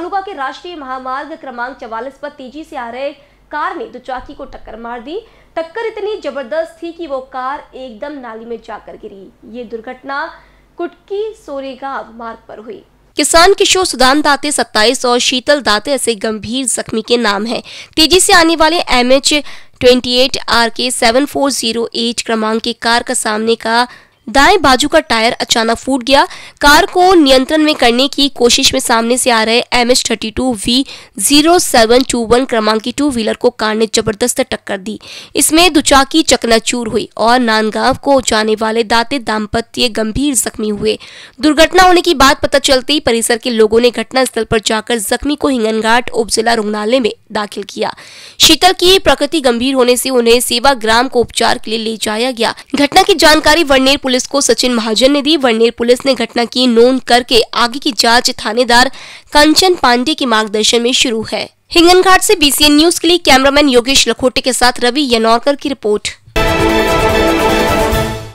तालुका के राष्ट्रीय महामार्ग क्रमांक चवालीस पर तेजी से आ रहे कार ने दुचाकी को टक्कर मार दी टक्कर इतनी जबरदस्त थी कि वो कार एकदम नाली में जाकर गिरी ये दुर्घटना कुटकी सोरेगांव मार्ग पर हुई किसान किशोर सुदान दाते 27 और शीतल दाते ऐसे गंभीर जख्मी के नाम हैं तेजी से आने वाले M H twenty R K seven क्रमांक की कार का सामने का दाएं बाजू का टायर अचानक फूट गया कार को नियंत्रण में करने की कोशिश में सामने से आ रहे M H thirty two V zero seven two one क्रमांक की टू व्हीलर को कार ने जबरदस्त टक्कर दी इसमें दुचाकी चकनाचूर हुई और नांदगांव को जाने वाले दाते दाम्पत्य गंभीर जख्मी हुए दुर्घटना होने की बात पता चलते ही परिसर के लोगों ने घटनास्थल पर जाकर जख्मी को हिंगनघाट उप जिला रुग्णालय में दाखिल किया शीतल की प्रकृति गंभीर होने से उन्हें सेवा ग्राम को उपचार के लिए ले जाया गया घटना की जानकारी वर्णेर पुलिस को सचिन महाजन ने दी वरनेर पुलिस ने घटना की नोंद करके आगे की जांच थानेदार कंचन पांडे के मार्गदर्शन में शुरू है हिंगनघाट से बीसीएन न्यूज के लिए कैमरामैन योगेश लखोटे के साथ रवि यनौरकर की रिपोर्ट